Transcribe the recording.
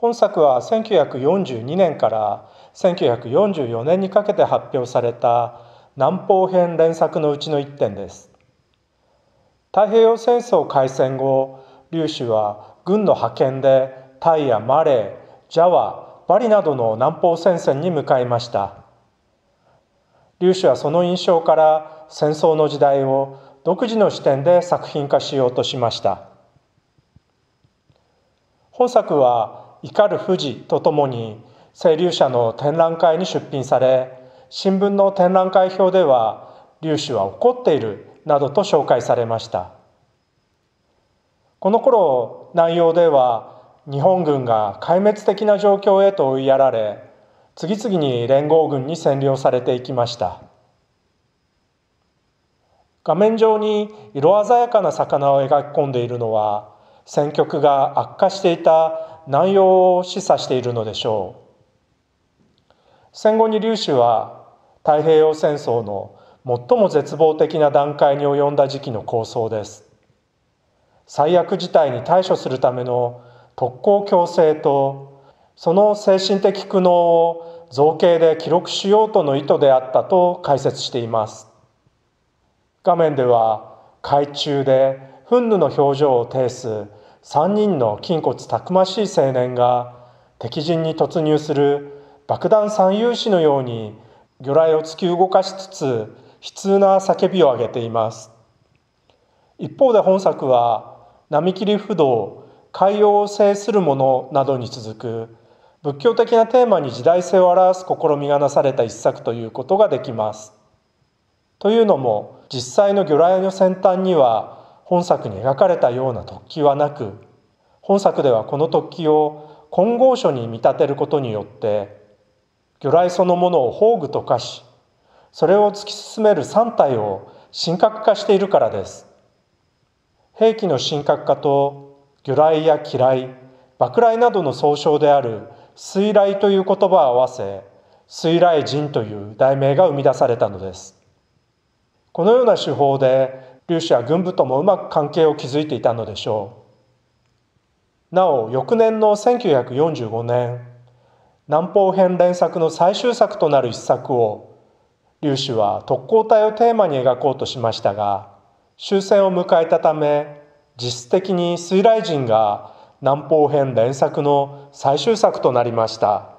本作は1942年から1944年にかけて発表された南方編連作のうちの一点です太平洋戦争開戦後劉氏は軍の派遣でタイやマレージャワバリなどの南方戦線に向かいました劉氏はその印象から戦争の時代を独自の視点で作品化しようとしました本作は怒る富士とともに清流社の展覧会に出品され新聞の展覧会表では粒子は怒っているなどと紹介されましたこの頃内容では日本軍が壊滅的な状況へと追いやられ次々に連合軍に占領されていきました画面上に色鮮やかな魚を描き込んでいるのは戦局が悪化していた内容を示唆しているのでしょう戦後に劉氏は太平洋戦争の最も絶望的な段階に及んだ時期の構想です最悪事態に対処するための特攻強制とその精神的苦悩を造形で記録しようとの意図であったと解説しています画面では海中で憤怒の表情を呈す3人の筋骨たくましい青年が敵陣に突入する爆弾三勇士のように魚雷を突き動かしつつ悲痛な叫びを上げています一方で本作は波切不動海洋を制するものなどに続く仏教的なテーマに時代性を表す試みがなされた一作ということができますというのも実際の魚雷の先端には本作に描かれたような突起はなく本作ではこの突起を金剛書に見立てることによって魚雷そのものを宝具と化しそれを突き進める3体を神格化しているからです兵器の神格化と魚雷や機雷爆雷などの総称である水雷という言葉を合わせ水雷神という題名が生み出されたのですこのような手法で劉氏は軍部ともうまく関係を築いていたのでしょうなお翌年の1945年南方編連作の最終作となる一作を劉氏は特攻隊をテーマに描こうとしましたが終戦を迎えたため実質的に水雷人が南方編連作の最終作となりました